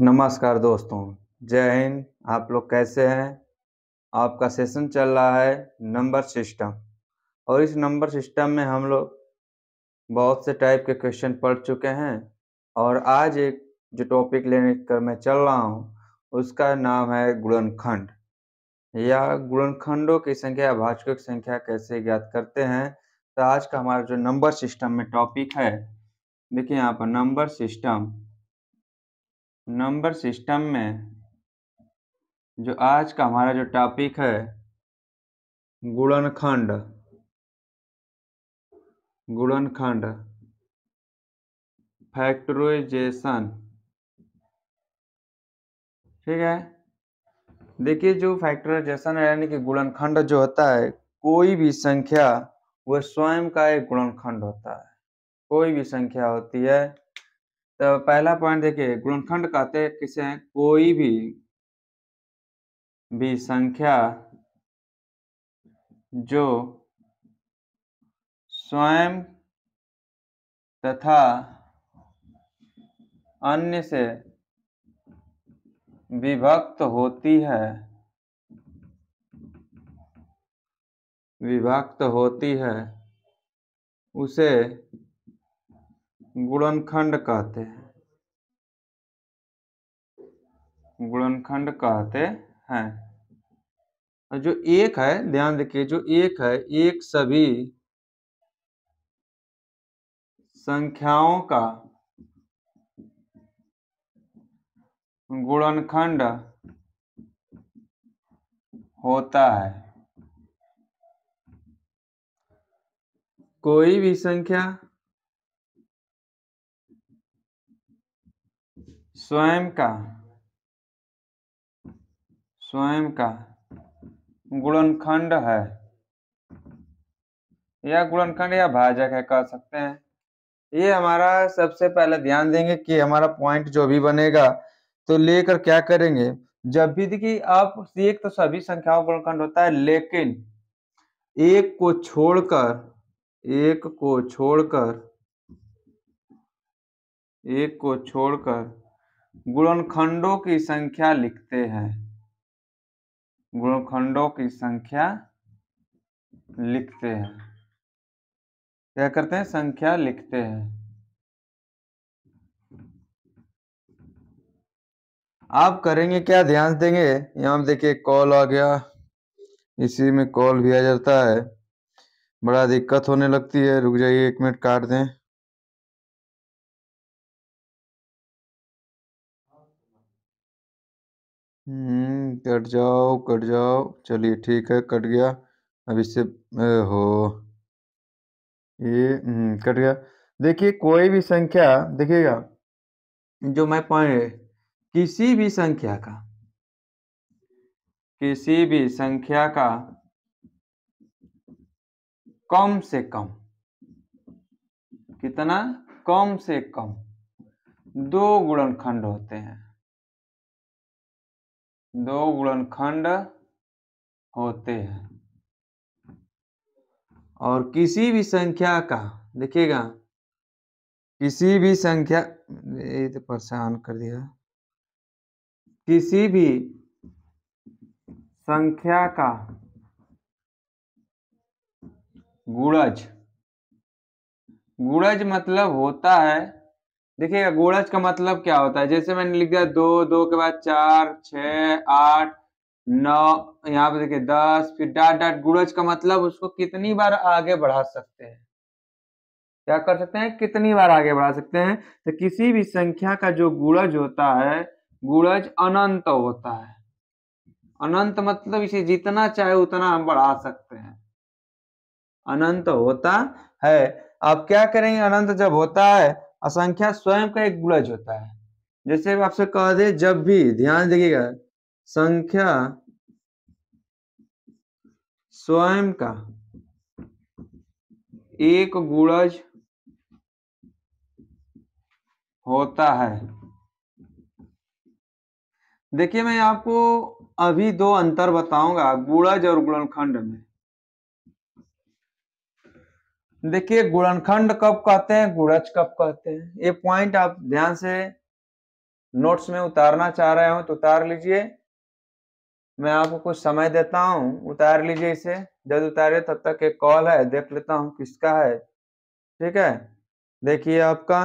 नमस्कार दोस्तों जय हिंद आप लोग कैसे हैं आपका सेशन चल रहा है नंबर सिस्टम और इस नंबर सिस्टम में हम लोग बहुत से टाइप के क्वेश्चन पढ़ चुके हैं और आज एक जो टॉपिक लेने कर मैं चल रहा हूँ उसका नाम है गुणनखंड या गुणनखंडों की संख्या की संख्या कैसे ज्ञात करते हैं तो आज का हमारा जो नंबर सिस्टम में टॉपिक है देखिए यहाँ पर नंबर सिस्टम नंबर सिस्टम में जो आज का हमारा जो टॉपिक है गुणनखंड गुणनखंड फैक्टराइजेशन ठीक है देखिए जो फैक्टराइजेशन है यानी कि गुणनखंड जो होता है कोई भी संख्या वह स्वयं का एक गुणनखंड होता है कोई भी संख्या होती है तो पहला पॉइंट देखिए गुणनखंड कहते किसे हैं कोई भी भी संख्या जो स्वयं तथा अन्य से विभक्त होती है विभक्त होती है उसे गुणनखंड कहते हैं गुणनखंड कहते हैं जो एक है ध्यान देखिए जो एक है एक सभी संख्याओं का गुणनखंड होता है कोई भी संख्या स्वयं का स्वयं का गुणनखंड है या गुणनखंड या भाजक है कह सकते हैं ये हमारा सबसे पहले ध्यान देंगे कि हमारा पॉइंट जो भी बनेगा तो लेकर क्या करेंगे जब भी देखिए आप एक तो सभी संख्याओं गुणनखंड होता है लेकिन एक को छोड़कर एक को छोड़कर एक को छोड़कर गुणनखंडों की संख्या लिखते हैं गुणनखंडों की संख्या लिखते हैं क्या करते हैं संख्या लिखते हैं आप करेंगे क्या ध्यान देंगे यहां देखिए कॉल आ गया इसी में कॉल भी आ जाता है बड़ा दिक्कत होने लगती है रुक जाइए एक मिनट काट दें हम्म, कट जाओ, कट जाओ। चलिए ठीक है, कट गया। अब इससे हो! ये हम्म, कट गया। देखिए कोई भी संख्या देखिएगा, जो मैं पॉइंट किसी भी संख्या का किसी भी संख्या का कम से कम कितना? कम से कम दो गुणनखंड होते हैं। दो गुणनखंड होते हैं और किसी भी संख्या का देखिएगा किसी भी संख्या ये तो परेशान कर दिया किसी भी संख्या का गुणज गुणज मतलब होता है देखिएगा गोड़ज का मतलब क्या होता है जैसे मैंने लिख दिया दो दो के बाद चार छ आठ नौ यहाँ पे देखिए दस फिर डाट डाट गुड़ज का मतलब उसको कितनी बार आगे बढ़ा सकते हैं क्या कर सकते हैं कितनी बार आगे बढ़ा सकते हैं तो किसी भी संख्या का जो गुड़ज होता है गुड़ज अनंत होता है अनंत मतलब इसे जितना चाहे उतना हम बढ़ा सकते हैं अनंत होता है अब क्या करेंगे अनंत जब होता है असंख्या स्वयं का एक गुणज होता है जैसे आपसे कह दे जब भी ध्यान देखिएगा संख्या स्वयं का एक गुणज होता है देखिए मैं आपको अभी दो अंतर बताऊंगा गुणज और गुणनखंड में देखिए गुणनखंड कब कहते हैं गुणज कब कहते हैं ये पॉइंट आप ध्यान से नोट्स में उतारना चाह रहे हो तो उतार लीजिए मैं आपको कुछ समय देता हूँ उतार लीजिए इसे जब उतारे तब तक एक कॉल है देख लेता हूँ किसका है ठीक है देखिए आपका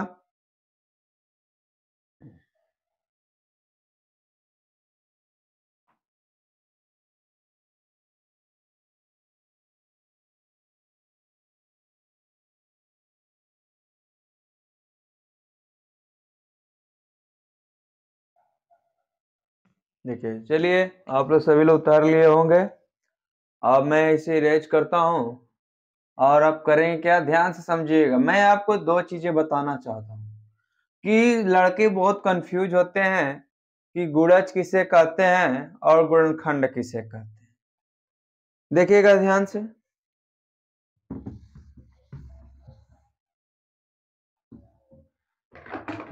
देखिए चलिए आप लोग सभी लोग उतार लिए होंगे अब मैं इसे रेज करता हूँ और आप करें क्या ध्यान से समझिएगा मैं आपको दो चीजें बताना चाहता हूँ कि लड़के बहुत कंफ्यूज होते हैं कि गुड़ज किसे कहते हैं और गुणखंड किसे कहते हैं देखिएगा ध्यान से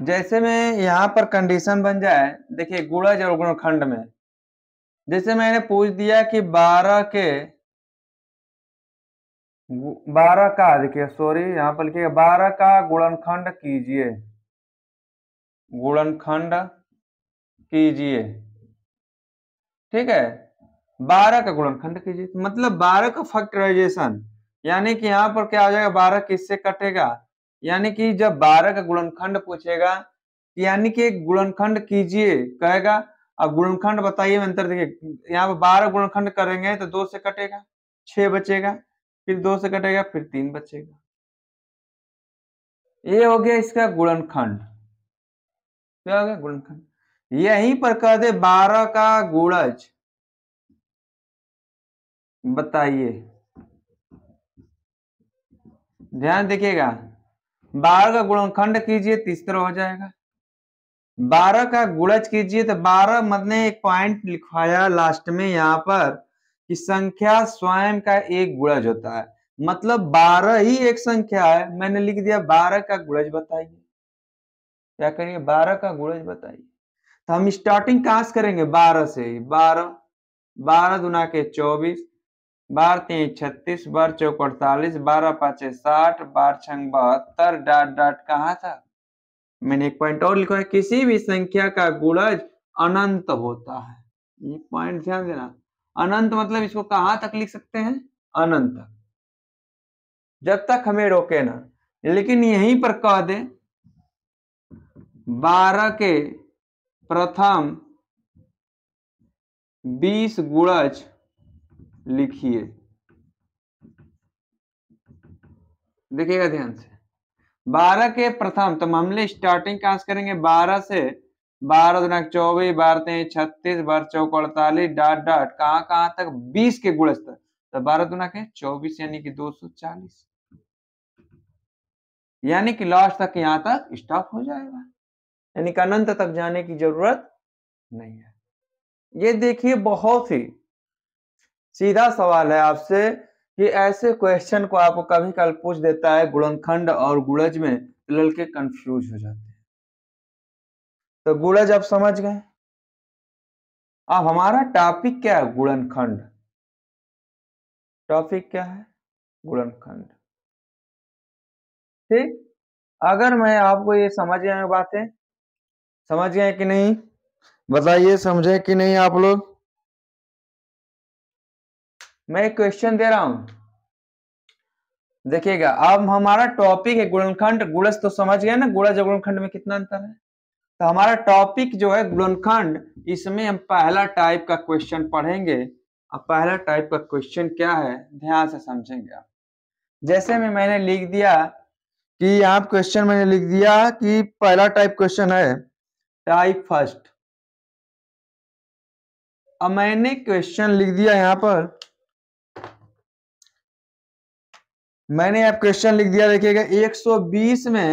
जैसे में यहाँ पर कंडीशन बन जाए देखिए गुड़ज और गुणखंड में जैसे मैंने पूछ दिया कि 12 के 12 का देखिए सॉरी यहाँ पर लिखिएगा 12 का गुणनखंड कीजिए गुणनखंड कीजिए ठीक है 12 का गुणनखंड कीजिए मतलब 12 का फैक्टराइजेशन यानी कि यहाँ पर क्या हो जाएगा 12 किससे कटेगा यानी कि जब बारह का गुणनखंड पूछेगा तो यानी कि गुणनखंड कीजिए कहेगा अब गुणनखंड बताइए अंतर देखिए यहाँ पर बारह गुणनखंड करेंगे तो दो से कटेगा छह बचेगा फिर दो से कटेगा फिर तीन बचेगा ये हो गया इसका गुणनखंड क्या हो गया गुणनखंड यहीं पर कह दे बारह का गुणज बताइए ध्यान देखिएगा बारह का गुणनखंड कीजिए तीस तरह हो जाएगा बारह का गुणज कीजिए तो बारह मैंने एक पॉइंट लिखवाया लास्ट में यहाँ पर कि संख्या स्वयं का एक गुणज होता है मतलब बारह ही एक संख्या है मैंने लिख दिया बारह का गुणज बताइए क्या करिए बारह का गुणज बताइए तो हम स्टार्टिंग कहां से करेंगे बारह से ही बारह बारह दुना के चौबीस बार तीन छत्तीस बार चौक अड़तालीस बारह पाँच साठ बार छंग बहत्तर डॉट डॉट कहाँ था मैंने एक पॉइंट और लिखा है किसी भी संख्या का गुणज अनंत होता है पॉइंट ध्यान देना अनंत मतलब इसको कहाँ तक लिख सकते हैं अनंत जब तक हमें रोके ना लेकिन यहीं पर कह दे बारह के प्रथम बीस गुणज लिखिए देखिएगा ध्यान से बारह के प्रथम तो मामले स्टार्टिंग कहा करेंगे बारह से बारह दुना चौबीस बारह तेईस छत्तीस बारह चौक अड़तालीस डाट डाट कहां कहां तक बीस के गुण स्तर तो बारह दुना के चौबीस यानी कि दो सौ चालीस यानी कि लास्ट तक यहाँ तक स्टॉप हो जाएगा यानी कि अनंत तक जाने की जरूरत नहीं है ये देखिए बहुत ही सीधा सवाल है आपसे कि ऐसे क्वेश्चन को आपको कभी कल पूछ देता है गुणनखंड और गुड़ज में लड़के कंफ्यूज हो जाते हैं तो गुड़ज आप समझ गए अब हमारा टॉपिक क्या है गुणनखंड टॉपिक क्या है गुणनखंड ठीक अगर मैं आपको ये समझ गए बातें समझ गए कि नहीं बताइए समझे कि नहीं आप लोग मैं एक क्वेश्चन दे रहा हूं देखिएगा अब हमारा टॉपिक है गुणनखंड गुड़स तो समझ गए ना गुड़ा जो में कितना अंतर है तो हमारा टॉपिक जो है गुणनखंड इसमें हम पहला टाइप का क्वेश्चन पढ़ेंगे अब पहला टाइप का क्वेश्चन क्या है ध्यान से समझेंगे आप जैसे में मैंने लिख दिया कि आप क्वेश्चन मैंने लिख दिया कि पहला टाइप क्वेश्चन है टाइप फर्स्ट अब मैंने क्वेश्चन लिख दिया यहां पर मैंने आप क्वेश्चन लिख दिया देखिएगा 120 में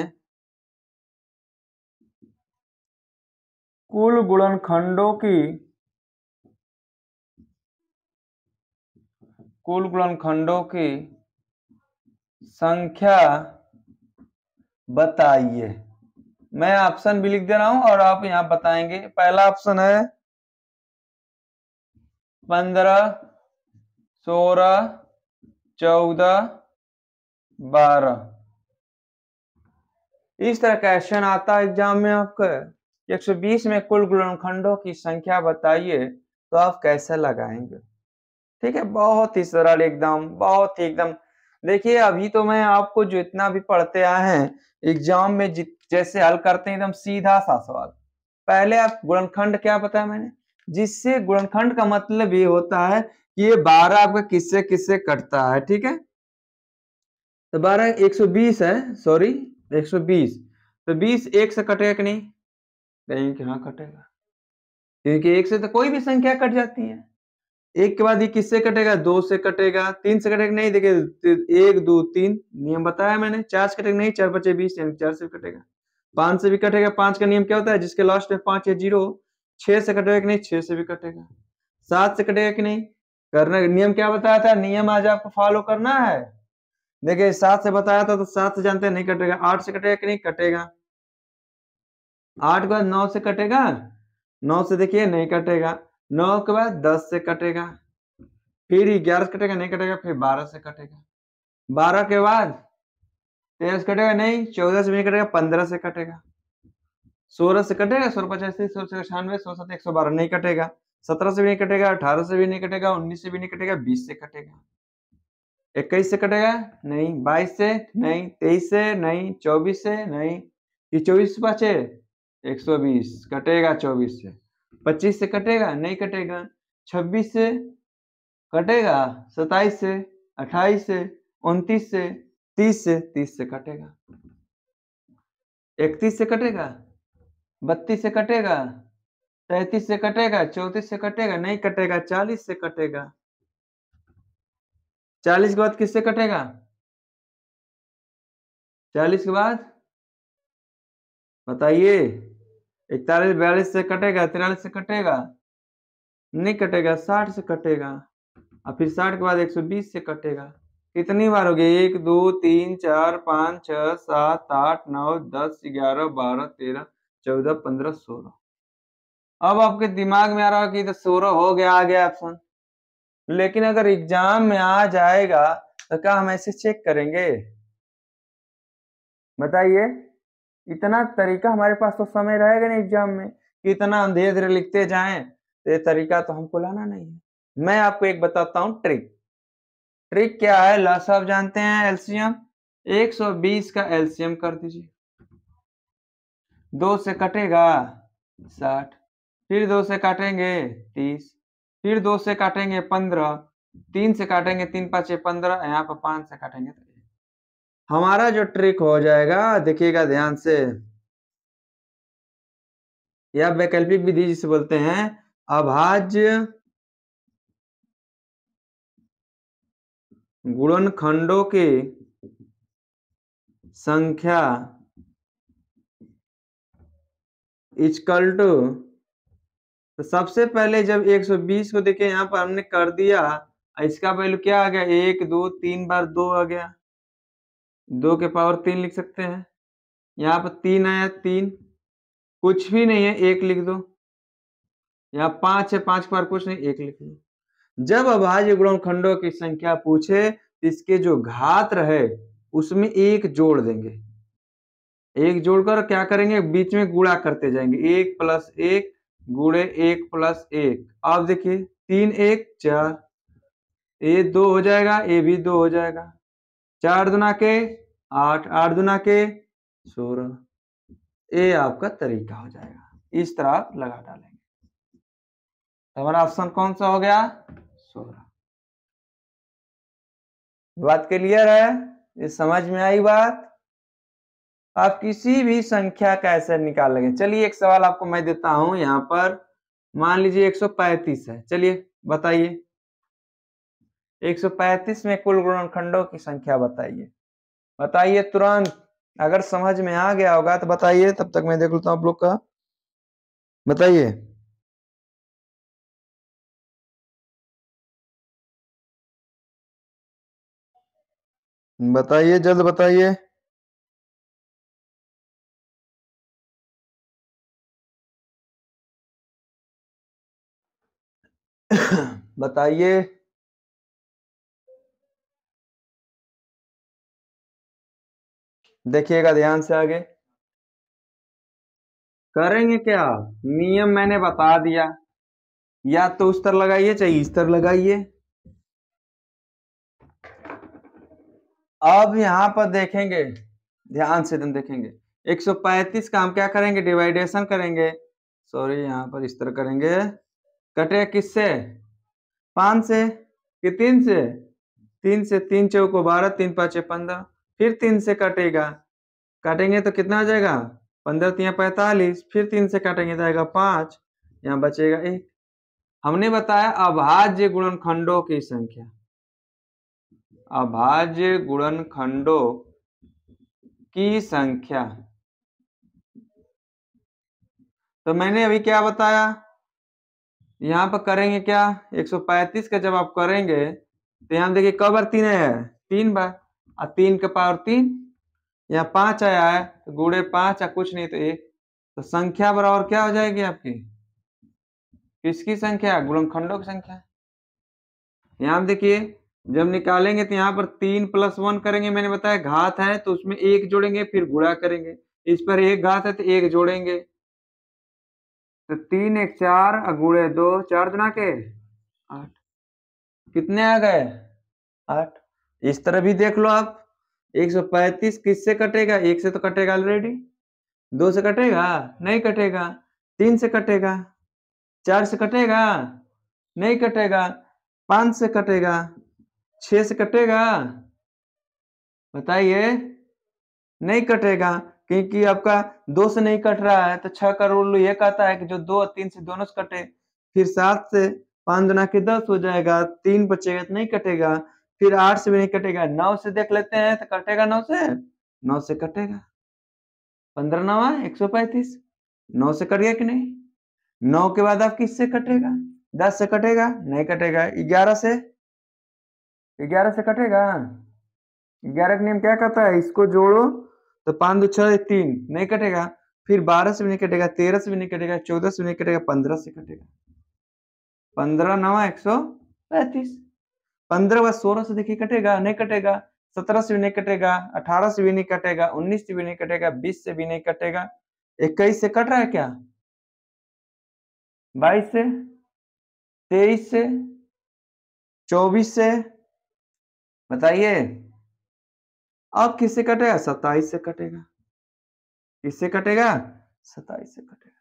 कुल गुणनखंडों की कुल गुणनखंडों की संख्या बताइए मैं ऑप्शन भी लिख दे रहा हूं और आप यहां बताएंगे पहला ऑप्शन है पंद्रह सोलह चौदह बारह इस तरह का क्वेश्चन आता है एग्जाम में आपका 120 में कुल गुणनखंडों की संख्या बताइए तो आप कैसे लगाएंगे ठीक है बहुत ही सरल एकदम बहुत ही एकदम देखिए अभी तो मैं आपको जो इतना भी पढ़ते आए हैं एग्जाम में जैसे हल करते हैं एकदम सीधा सा सवाल पहले आप गुणनखंड क्या बताया मैंने जिससे गुणनखंड का मतलब ये होता है कि ये बारह आपका किससे किससे कटता है ठीक है तो बारह एक सौ बीस है सॉरी एक सौ बीस तो बीस एक से कटेगा कि नहीं कहीं कि हाँ कटेगा क्योंकि एक से तो कोई भी संख्या कट जाती है एक के बाद ये किससे कटेगा दो से कटेगा तीन से कटेगा नहीं देखिए तो एक दो तीन नियम बताया मैंने चार से कटेगा नहीं चार बचे बीस यानी चार से कटेगा पांच से भी कटेगा पांच का नियम क्या होता है जिसके लास्ट में पांच या जीरो छह से कटेगा कि नहीं छह से भी कटेगा सात से कटेगा कि नहीं करना नियम क्या बताया था नियम आज आपको फॉलो करना है देखिए सात से बताया था तो सात से जानते नहीं कटेगा आठ से कटेगा कि नहीं कटेगा आठ के बाद नौ से कटेगा नौ से देखिए नहीं कटेगा नौ के बाद दस से कटेगा फिर ग्यारह से कटेगा नहीं कटेगा फिर बारह से कटेगा बारह के बाद तेरह से कटेगा नहीं चौदह से नहीं कटेगा पंद्रह से कटेगा सोलह से कटेगा सोलह पचासी सौ अठानवे सोलह सात एक सौ बारह नहीं कटेगा सत्रह से भी नहीं कटेगा अठारह से भी नहीं कटेगा उन्नीस से भी नहीं कटेगा बीस से कटेगा इक्कीस से कटेगा नहीं बाईस से नहीं तेईस से नहीं चौबीस से नहीं ये चौबीस बचे एक सौ बीस कटेगा चौबीस से पच्चीस से कटेगा नहीं कटेगा छब्बीस से कटेगा सताइस से अट्ठाईस से उनतीस से तीस से तीस से कटेगा इकतीस से कटेगा बत्तीस से कटेगा तैतीस से कटेगा चौंतीस से कटेगा नहीं कटेगा चालीस से कटेगा चालीस के बाद किससे कटेगा चालीस के बाद बताइए इकतालीस बयालीस से कटेगा तिरालीस से कटेगा नहीं कटेगा साठ से कटेगा और फिर साठ के बाद एक सौ बीस से कटेगा कितनी बार हो गई एक दो तीन चार पाँच छः सात आठ नौ दस ग्यारह बारह तेरह चौदह पंद्रह सोलह अब आपके दिमाग में आ रहा है कि तो सोलह हो गया आ गया ऑप्शन लेकिन अगर एग्जाम में आ जाएगा तो क्या हम ऐसे चेक करेंगे बताइए इतना तरीका हमारे पास तो समय रहेगा ना एग्जाम में कि इतना हम धीरे धीरे लिखते जाएं तो ये तरीका तो हमको लाना नहीं है मैं आपको एक बताता हूँ ट्रिक ट्रिक क्या है लॉस आप जानते हैं एलसीएम 120 का एलसीएम कर दीजिए दो से कटेगा साठ फिर दो से काटेंगे तीस फिर दो से काटेंगे पंद्रह तीन से काटेंगे तीन पाँच पंद्रह यहाँ पर पाँच से काटेंगे तो हमारा जो ट्रिक हो जाएगा देखिएगा ध्यान से या वैकल्पिक विधि जिसे बोलते हैं अभाज्य गुणन खंडों संख्या इजकल टू तो सबसे पहले जब 120 को देखे यहाँ पर हमने कर दिया इसका वैल्यू क्या आ गया एक दो तीन बार दो आ गया दो के पावर तीन लिख सकते हैं यहाँ पर तीन आया तीन कुछ भी नहीं है एक लिख दो यहाँ पांच है पांच पर कुछ नहीं एक लिख दो जब अभाज्य खंडों की संख्या पूछे तो इसके जो घात रहे उसमें एक जोड़ देंगे एक जोड़कर क्या करेंगे बीच में गुणा करते जाएंगे एक प्लस एक गुड़े एक प्लस एक अब देखिए तीन एक चार ए दो हो जाएगा ए भी दो हो जाएगा चार दुना के आठ आठ दुना के सोलह ए आपका तरीका हो जाएगा इस तरह आप लगा डालेंगे हमारा ऑप्शन कौन सा हो गया सोलह बात क्लियर है ये समझ में आई बात आप किसी भी संख्या का एसर निकाल लेंगे चलिए एक सवाल आपको मैं देता हूं यहाँ पर मान लीजिए 135 है चलिए बताइए 135 में कुल गुणनखंडों की संख्या बताइए बताइए तुरंत अगर समझ में आ गया होगा तो बताइए तब तक मैं देख लेता हूं आप लोग का बताइए बताइए जल्द बताइए बताइए देखिएगा ध्यान से आगे करेंगे क्या नियम मैंने बता दिया या तो उस तरह लगाइए चाहे इस तरह लगाइए अब यहां पर देखेंगे ध्यान से दिन देखेंगे 135 का हम क्या करेंगे डिवाइडेशन करेंगे सॉरी यहां पर इस तरह करेंगे कटे किससे पांच से कि तीन से तीन से तीन चौको बारह तीन पाँच पंद्रह फिर तीन से कटेगा काटेंगे तो कितना आ जाएगा पंद्रह तीन पैंतालीस फिर तीन से काटेंगे तो आएगा पाँच यहाँ बचेगा एक हमने बताया अभाज्य गुणनखंडों की संख्या अभाज्य गुणनखंडों की संख्या तो मैंने अभी क्या बताया यहाँ पर करेंगे क्या 135 का जब आप करेंगे तो यहाँ देखिए कब बार तीन आया है तीन बार और तीन का पावर तीन यहाँ पांच आया है तो गुड़े पांच या कुछ नहीं तो एक तो संख्या बराबर क्या हो जाएगी आपकी किसकी संख्या गुणनखंडों की संख्या यहाँ देखिए जब निकालेंगे तो यहाँ पर तीन प्लस वन करेंगे मैंने बताया घात है तो उसमें एक जोड़ेंगे फिर गुड़ा करेंगे इस पर एक घात है तो एक जोड़ेंगे तो तीन एक चार अगूढ़े दो चार दुना के आठ कितने आ गए आठ इस तरह भी देख लो आप एक सौ किस किससे कटेगा एक से तो कटेगा ऑलरेडी दो से कटेगा नहीं कटेगा तीन से कटेगा चार से कटेगा नहीं कटेगा पांच से कटेगा छ से कटेगा बताइए नहीं कटेगा क्योंकि आपका दो से नहीं कट रहा है तो छह का रूल ये कहता है कि जो दो और तीन से दोनों से कटे फिर सात से पांच दुना के दस हो जाएगा तीन बचेगा तो नहीं कटेगा फिर आठ से भी नहीं कटेगा नौ से देख लेते हैं तो कटेगा नौ से नौ से कटेगा पंद्रह नवा एक सौ पैंतीस नौ से कट गया कि नहीं नौ के बाद आप किस से कटेगा दस से कटेगा नहीं कटेगा ग्यारह से ग्यारह से कटेगा ग्यारह का नियम क्या कहता है इसको जोड़ो तो पांच दो छह तीन नहीं कटेगा फिर बारह से भी नहीं कटेगा तेरह से भी नहीं कटेगा चौदह से भी नहीं कटेगा पंद्रह से कटेगा पंद्रह नवा एक सौ पैंतीस पंद्रह व सोलह से देखिए कटेगा नहीं कटेगा सत्रह से भी नहीं कटेगा अठारह से भी नहीं कटेगा उन्नीस से भी नहीं कटेगा बीस से भी नहीं कटेगा इक्कीस से कट रहा है क्या बाईस से तेईस से चौबीस से बताइए अब किससे कटेगा सत्ताईस से कटेगा किससे कटेगा सताइस से कटेगा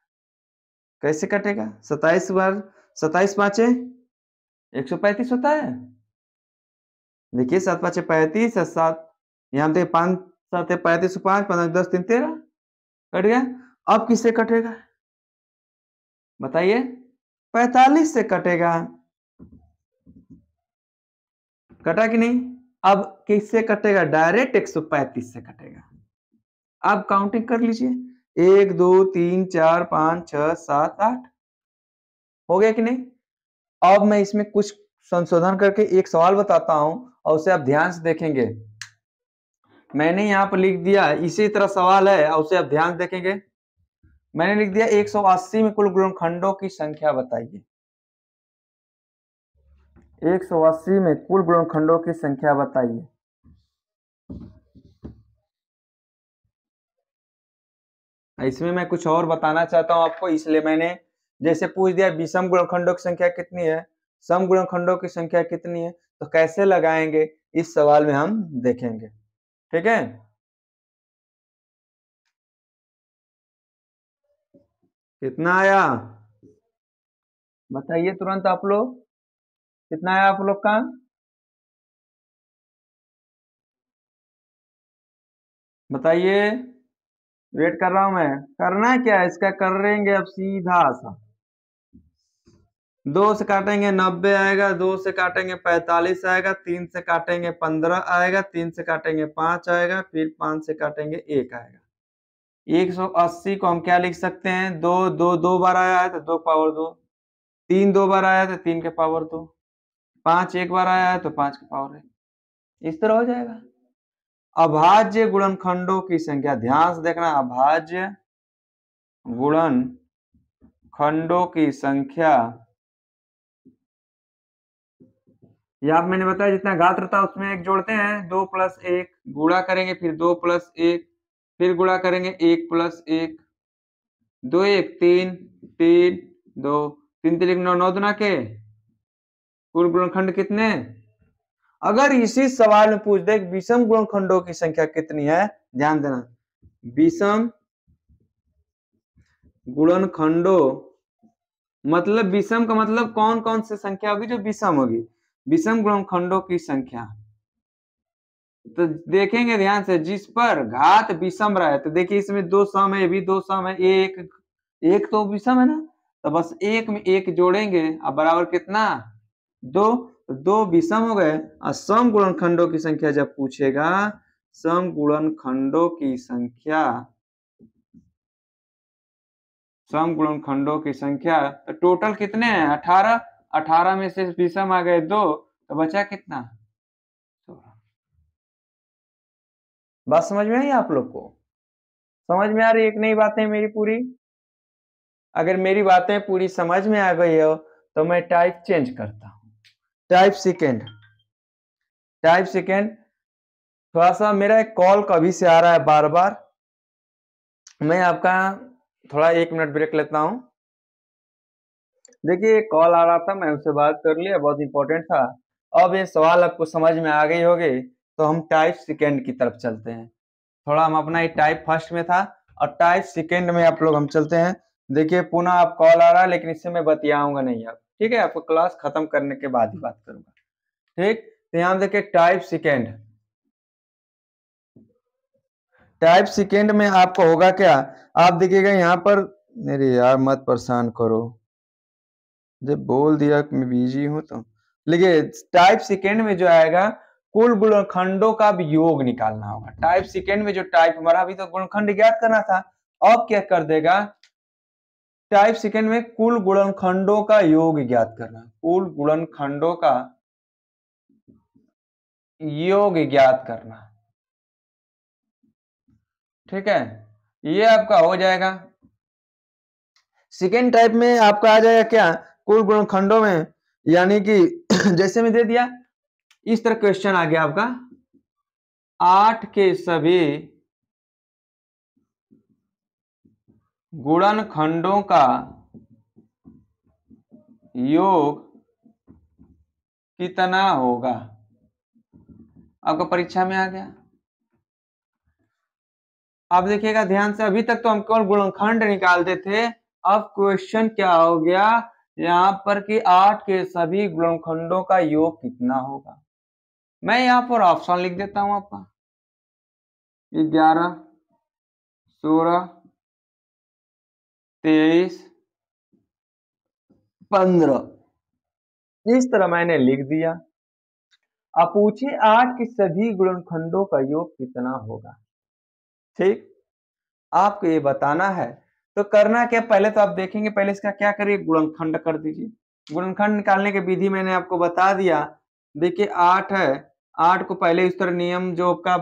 कैसे कटेगा सताइस बार सताइस पांचे एक सौ पैंतीस होता है देखिए सात पांच पैंतीस सात यहां देखिए पांच सात तो पैंतीस पांच पंद्रह दस तीन तेरह कट गया अब किससे कटेगा बताइए पैतालीस से कटेगा कटा कि नहीं अब किससे कटेगा डायरेक्ट एक से कटेगा अब काउंटिंग कर लीजिए एक दो तीन चार पांच छ सात आठ हो गया कि नहीं अब मैं इसमें कुछ संशोधन करके एक सवाल बताता हूं और उसे आप ध्यान से देखेंगे मैंने यहां पर लिख दिया इसी तरह सवाल है और उसे आप ध्यान देखेंगे मैंने लिख दिया 180 में कुल ग्रहण खंडों की संख्या बताइए एक सौ अस्सी में कुल गुणनखंडों की संख्या बताइए इसमें मैं कुछ और बताना चाहता हूं आपको इसलिए मैंने जैसे पूछ दिया विषम गुणखंडों की संख्या कितनी है सम गुणखंडों की संख्या कितनी है तो कैसे लगाएंगे इस सवाल में हम देखेंगे ठीक है कितना आया बताइए तुरंत आप लोग कितना आया आप लोग का बताइए वेट कर रहा हूं मैं करना है क्या इसका करेंगे अब सीधा सा दो से काटेंगे नब्बे आएगा दो से काटेंगे पैतालीस आएगा तीन से काटेंगे पंद्रह आएगा तीन से काटेंगे पांच आएगा फिर पांच से काटेंगे एक आएगा एक सौ अस्सी को हम क्या लिख सकते हैं दो दो दो बार आया है तो दो पावर दो तीन दो बार आया तो तीन के पावर दो पांच एक बार आया है तो पांच का पावर है इस तरह हो जाएगा अभाज्य गुणन खंडो की संख्या ध्यान से देखना अभाज्य गुणन खंडों की संख्या यह मैंने बताया जितना घात रहता है उसमें एक जोड़ते हैं दो प्लस एक गुड़ा करेंगे फिर दो प्लस एक फिर गुड़ा करेंगे एक प्लस एक दो एक तीन तीन दो तीन तीन नौ नौ दुना के कुल गुणखंड कितने हैं अगर इसी सवाल में पूछ दे विषम गुणखंडों की संख्या कितनी है ध्यान देना विषम गुणनखंडो मतलब विषम का मतलब कौन कौन सी संख्या होगी जो विषम होगी विषम गुणनखंडों की संख्या तो देखेंगे ध्यान से जिस पर घात विषम रहा है तो देखिए इसमें दो सम है भी दो सम है एक एक तो विषम है ना तो बस एक में एक जोड़ेंगे अब बराबर कितना दो तो दो विषम हो गए और सम गुणन खंडों की संख्या जब पूछेगा सम गुणन खंडों की संख्या सम गुणन खंडों की संख्या तो टोटल कितने हैं अठारह अठारह में से विषम आ गए दो तो बचा कितना बात समझ में आई आप लोग को समझ में आ रही एक नई बातें मेरी पूरी अगर मेरी बातें पूरी समझ में आ गई हो तो मैं टाइप चेंज करता हूं टाइप सेकेंड टाइप सेकेंड थोड़ा सा मेरा एक कॉल कभी से आ रहा है बार बार मैं आपका थोड़ा एक मिनट ब्रेक लेता हूं देखिए कॉल आ रहा था मैं उससे बात कर लिया बहुत इंपॉर्टेंट था अब ये सवाल आपको समझ में आ गई होगी तो हम टाइप सेकेंड की तरफ चलते हैं थोड़ा हम अपना ये टाइप फर्स्ट में था और टाइप सेकेंड में आप लोग हम चलते हैं देखिए पुनः आप कॉल आ रहा है लेकिन इससे मैं बतियाऊंगा नहीं आप ठीक है आपको क्लास खत्म करने के बाद ही बात करूंगा ठीक तो यहां देखिए टाइप सिकेंड टाइप सिकेंड में आपको होगा क्या आप देखिएगा यहाँ पर मेरे यार मत परेशान करो जब बोल दिया कि मैं बिजी हूं तो लेकिन टाइप सिकेंड में जो आएगा कुल गुणखंडों का भी योग निकालना होगा टाइप सिकेंड में जो टाइप हमारा अभी तो गुणखंड ज्ञात करना था अब क्या कर देगा टाइप सेकेंड में कुल गुणनखंडों का योग ज्ञात करना कुल गुणनखंडों का योग ज्ञात करना ठीक है ये आपका हो जाएगा सेकेंड टाइप में आपका आ जाएगा क्या कुल गुणखंडों में यानी कि जैसे मैं दे दिया इस तरह क्वेश्चन आ गया आपका आठ के सभी गुणन खंडों का योग कितना होगा आपको परीक्षा में आ गया आप देखिएगा ध्यान से अभी तक तो हम केवल गुणनखंड निकालते थे अब क्वेश्चन क्या हो गया यहां पर कि आठ के सभी गुणनखंडों का योग कितना होगा मैं यहां पर ऑप्शन लिख देता हूं आपका ग्यारह सोलह तेईस पंद्रह इस तरह मैंने लिख दिया अब पूछे आठ के सभी गुणनखंडों का योग कितना होगा ठीक आपको ये बताना है तो करना क्या पहले तो आप देखेंगे पहले इसका क्या करिए गुणनखंड कर दीजिए गुणनखंड निकालने की विधि मैंने आपको बता दिया देखिए आठ है आठ को पहले इस तरह नियम जो आपका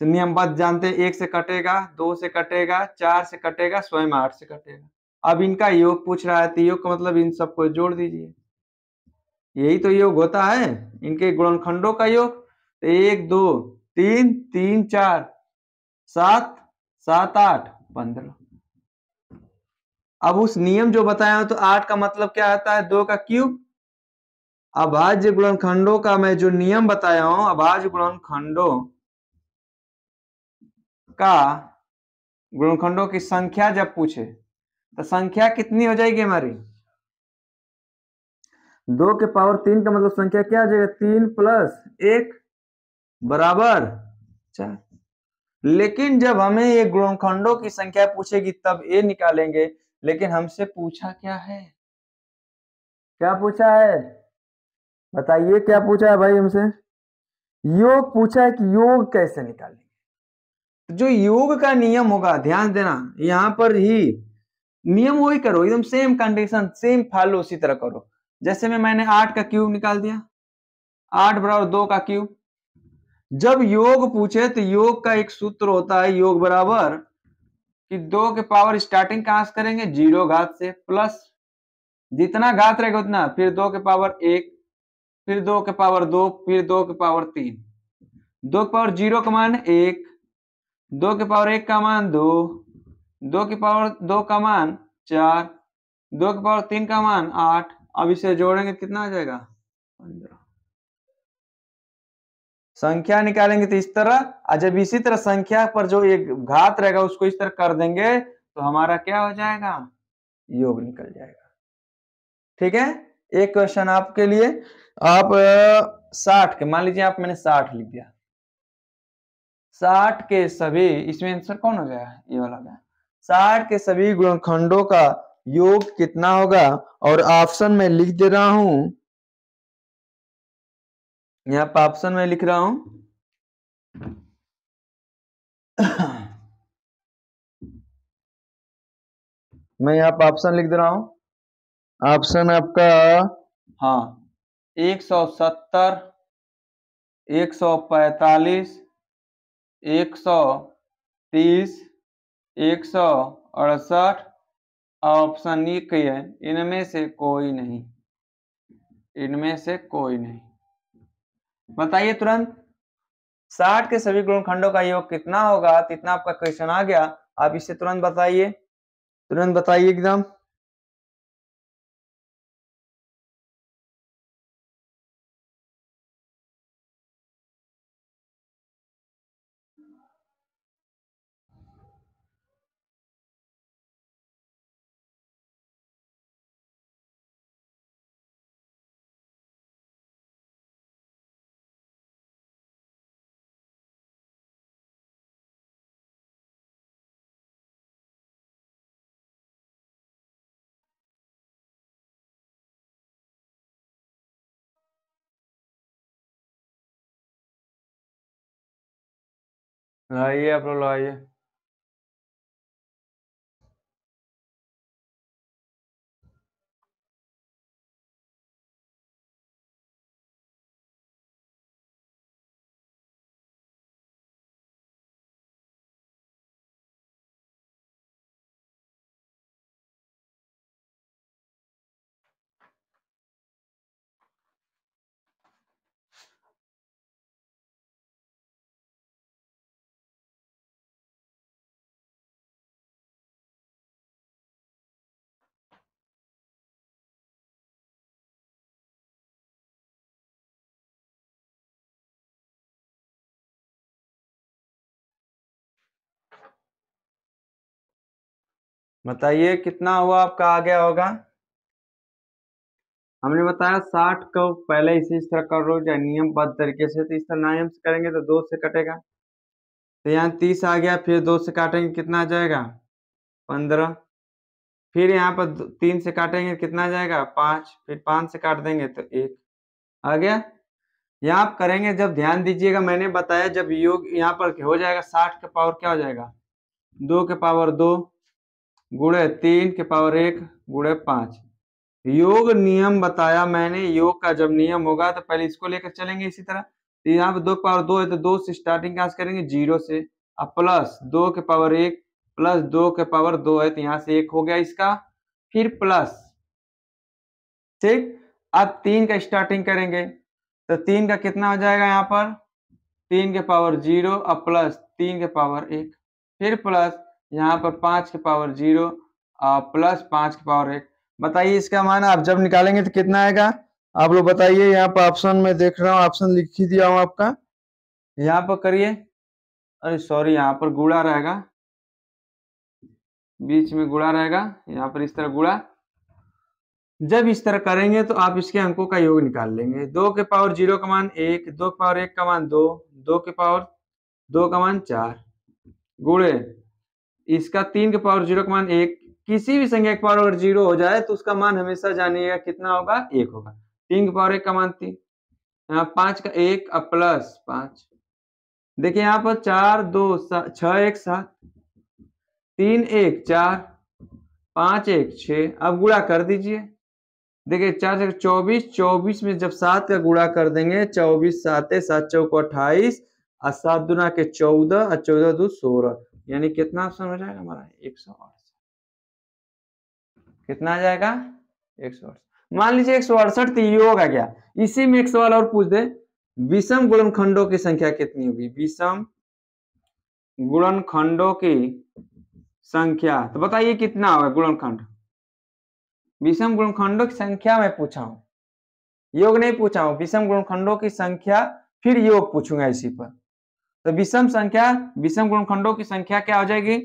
तो नियम जानते हैं एक से कटेगा दो से कटेगा चार से कटेगा स्वयं आठ से कटेगा अब इनका योग पूछ रहा है तो योग का मतलब इन सबको जोड़ दीजिए यही तो योग होता है इनके गुणनखंडों का योग तो एक दो तीन तीन चार सात सात आठ पंद्रह अब उस नियम जो बताया हूं तो आठ का मतलब क्या आता है दो का क्यूब अभाज्य गुणनखंडों का मैं जो नियम बताया हूं अभाज्य गुणनखंडों का गुणखंडों की संख्या जब पूछे तो संख्या कितनी हो जाएगी हमारी दो के पावर तीन का मतलब संख्या क्या आ जाएगा तीन प्लस एक बराबर चार लेकिन जब हमें ये गुणखंडों की संख्या पूछेगी तब ये निकालेंगे लेकिन हमसे पूछा क्या है क्या पूछा है बताइए क्या पूछा है भाई हमसे योग पूछा है कि योग कैसे निकालें जो योग का नियम होगा ध्यान देना यहाँ पर ही नियम वही करो एकदम सेम कंडीशन सेम फॉलो उसी तरह करो जैसे में मैंने आठ का क्यूब निकाल दिया आठ बराबर दो का क्यूब जब योग पूछे तो योग का एक सूत्र होता है योग बराबर कि दो के पावर स्टार्टिंग कहां से करेंगे जीरो घात से प्लस जितना घात रहेगा उतना फिर दो के पावर एक फिर दो के पावर दो फिर दो के पावर तीन दो के पावर जीरो का मान एक दो के पावर एक का मान दो दो के पावर दो का मान चार दो के पावर तीन का मान आठ अब इसे जोड़ेंगे कितना आ जाएगा पंद्रह संख्या निकालेंगे तो इस तरह और जब इसी तरह संख्या पर जो एक घात रहेगा उसको इस तरह कर देंगे तो हमारा क्या हो जाएगा योग निकल जाएगा ठीक है एक क्वेश्चन आपके लिए आप साठ के मान लीजिए आप मैंने साठ लिख दिया साठ के सभी इसमें आंसर कौन हो गया ये वाला गया साठ के सभी गुणखंडों का योग कितना होगा और ऑप्शन में लिख दे रहा हूं यहां पर ऑप्शन में लिख रहा हूं मैं यहाँ पर ऑप्शन लिख दे रहा हूं ऑप्शन आपका हाँ एक सौ सत्तर एक सौ पैतालीस एक सौ तीस एक सौ अड़सठ ऑप्शन ई के इनमें से कोई नहीं इनमें से कोई नहीं बताइए तुरंत साठ के सभी गुणखंडों का योग कितना होगा तो इतना आपका क्वेश्चन आ गया आप इसे तुरंत बताइए तुरंत बताइए एकदम Aí, é, aí. बताइए कितना हुआ आपका आ गया होगा हमने बताया साठ को पहले इसी इस तरह करो या नियमबद्ध तरीके से तो इस तरह नियम से करेंगे तो दो से कटेगा तो यहाँ तीस आ गया फिर दो से काटेंगे कितना आ जाएगा पंद्रह फिर यहाँ पर तीन से काटेंगे कितना जाएगा पाँच फिर पाँच से काट देंगे तो एक आ गया यहाँ आप करेंगे जब ध्यान दीजिएगा मैंने बताया जब योग यहाँ पर हो जाएगा साठ का पावर क्या हो जाएगा दो के पावर दो गुड़े तीन के पावर एक गुड़े पांच योग नियम बताया मैंने योग का जब नियम होगा तो पहले इसको लेकर चलेंगे इसी तरह तो यहाँ पे दो पावर दो है तो दो से स्टार्टिंग क्या करेंगे जीरो से अब प्लस दो के पावर एक प्लस दो के पावर दो है तो यहाँ से एक हो गया इसका फिर प्लस ठीक अब तीन का स्टार्टिंग करेंगे तो तीन का कितना हो जाएगा यहाँ पर तीन के पावर जीरो और प्लस तीन के पावर एक फिर प्लस यहाँ पर पाँच के पावर जीरो प्लस पाँच के पावर एक बताइए इसका मान आप जब निकालेंगे तो कितना आएगा आप लोग बताइए यहाँ पर ऑप्शन में देख रहा हूँ ऑप्शन लिख ही दिया हूँ आपका यहाँ पर करिए अरे सॉरी यहाँ पर गुड़ा रहेगा बीच में गुड़ा रहेगा यहाँ पर इस तरह गुड़ा जब इस तरह करेंगे तो आप इसके अंकों का योग निकाल लेंगे दो के पावर जीरो का मान एक दो के पावर एक का मान दो दो के पावर दो का मान चार गुड़े इसका तीन के पावर जीरो का मान एक किसी भी संख्या के पावर अगर जीरो हो जाए तो उसका मान हमेशा जानिएगा कितना होगा एक होगा तीन के पावर एक का मान तीन यहाँ पांच का एक और प्लस पांच देखिए यहाँ पर चार दो छ एक सात तीन एक चार पांच एक छ अब गुड़ा कर दीजिए देखिए चार से चौबीस चौबीस में जब सात का गुड़ा कर देंगे चौबीस सात सात चौक अट्ठाईस और सात दुना के चौदह और चौदह दो सोलह यानी कितना ऑप्शन हो जाएगा हमारा एक सौ अड़सठ कितना आ जाएगा एक सौ अड़सठ मान लीजिए एक सौ अड़सठ तो ये होगा क्या इसी में एक सवाल और पूछ दे विषम गुणनखंडों की संख्या कितनी होगी विषम गुणनखंडों की संख्या तो बताइए कितना होगा गुणनखंड विषम गुणनखंडों की संख्या में पूछा हूं योग नहीं पूछा हूं विषम गुणनखंडों की संख्या फिर योग पूछूंगा इसी पर तो विषम संख्या विषम गुणखंडों की संख्या क्या हो जाएगी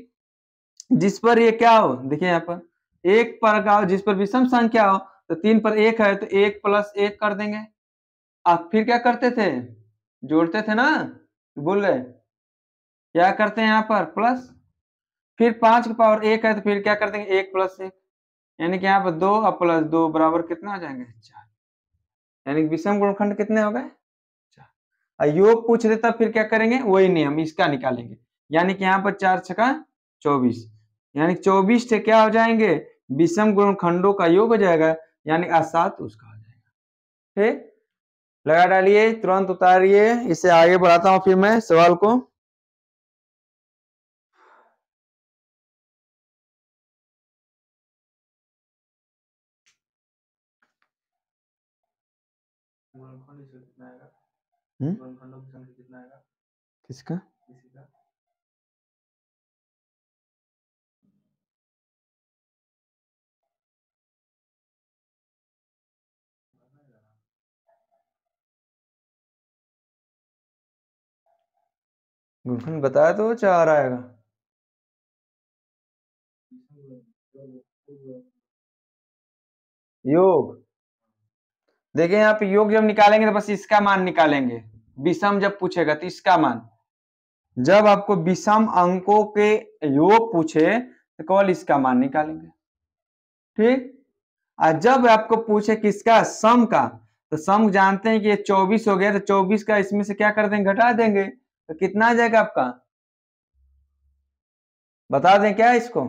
जिस पर ये क्या हो देखिए यहाँ पर एक पर का हो जिस पर विषम संख्या हो तो तीन पर एक है तो एक प्लस एक कर देंगे आप फिर क्या करते थे जोड़ते थे ना बोल रहे क्या करते हैं यहाँ पर प्लस फिर पांच के पावर एक है तो फिर क्या कर देंगे एक प्लस एक यानी कि यहाँ पर दो और प्लस दो बराबर कितना हो जाएंगे चार यानी विषम गुणखंड कितने हो गए योग पूछ देता फिर क्या करेंगे वही नियम इसका निकालेंगे यानी कि यहाँ पर चार छका चौबीस यानी चौबीस से क्या हो जाएंगे विषम खंडो का योग हो जाएगा यानी असात उसका हो जाएगा ठीक लगा डालिए तुरंत उतारिए इसे आगे बढ़ाता हूँ फिर मैं सवाल को किसका गुलफन बताया तो चार आएगा योग देखें यहाँ पे योग जब निकालेंगे तो बस इसका मान निकालेंगे विषम जब पूछेगा तो इसका मान जब आपको विषम अंकों के योग पूछे तो केवल इसका मान निकालेंगे ठीक और जब आपको पूछे किसका सम का तो सम जानते हैं कि ये चौबीस हो गया तो चौबीस का इसमें से क्या कर देंगे घटा देंगे तो कितना आ जाएगा आपका बता दें क्या इसको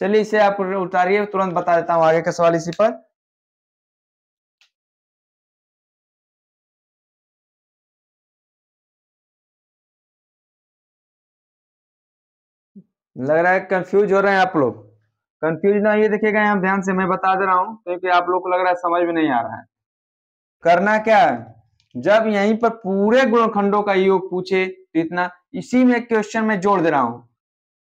चलिए इसे आप उतारिए तुरंत बता देता हूं आगे का सवाल इसी पर लग रहा है कंफ्यूज हो रहे हैं आप लोग कंफ्यूज ना ये देखिएगा यहाँ ध्यान से मैं बता दे रहा हूँ क्योंकि आप लोग को लग रहा है समझ में नहीं आ रहा है करना क्या है जब यहीं पर पूरे गुणखंडों का योग पूछे तो इतना इसी में क्वेश्चन में जोड़ दे रहा हूं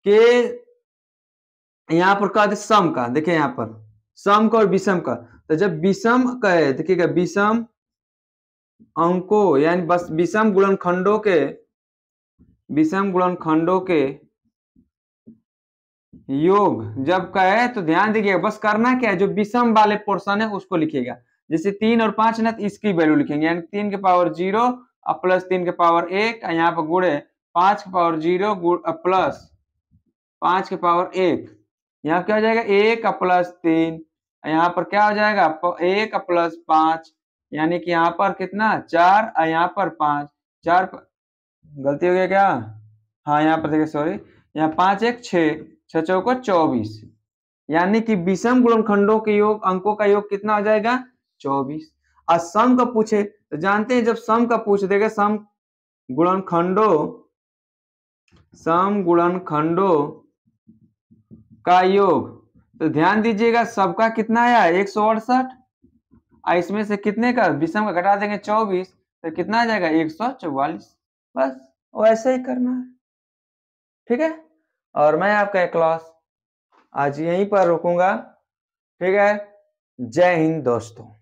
कि यहाँ पर कहा सम का देखिये यहाँ पर सम का और विषम का तो जब विषम कहे देखिएगा विषम अंकों यानी बस विषम गुणनखंडों के विषम गुणनखंडों के योग जब कहे तो ध्यान दीजिएगा बस करना क्या है जो विषम वाले पोर्शन है उसको लिखिएगा जैसे तीन और पांच ना तो इसकी वैल्यू लिखेंगे यानी तीन के पावर जीरो प्लस तीन के पावर एक यहाँ पर गुड़े पांच के पावर जीरो प्लस पांच के पावर एक यहाँ क्या हो जाएगा एक प्लस तीन यहाँ पर क्या हो जाएगा एक प्लस पांच यानी कि यहाँ पर कितना चार यहाँ पर पांच चार पर गलती हो गया क्या हाँ यहाँ पर देखिए सॉरी यहाँ पांच एक छ छ को चौबीस यानी कि विषम गुणनखंडों के योग अंकों का योग कितना हो जाएगा चौबीस और सम का पूछे तो जानते हैं जब सम का पूछ देगा सम गुणनखंडों सम गुणनखंडों का योग तो ध्यान दीजिएगा सबका कितना आया एक सौ अड़सठ और इसमें से कितने का विषम का घटा देंगे चौबीस तो कितना आ जाएगा एक सौ चौवालीस बस वैसे ही करना है ठीक है और मैं आपका क्लास आज यहीं पर रुकूंगा ठीक है जय हिंद दोस्तों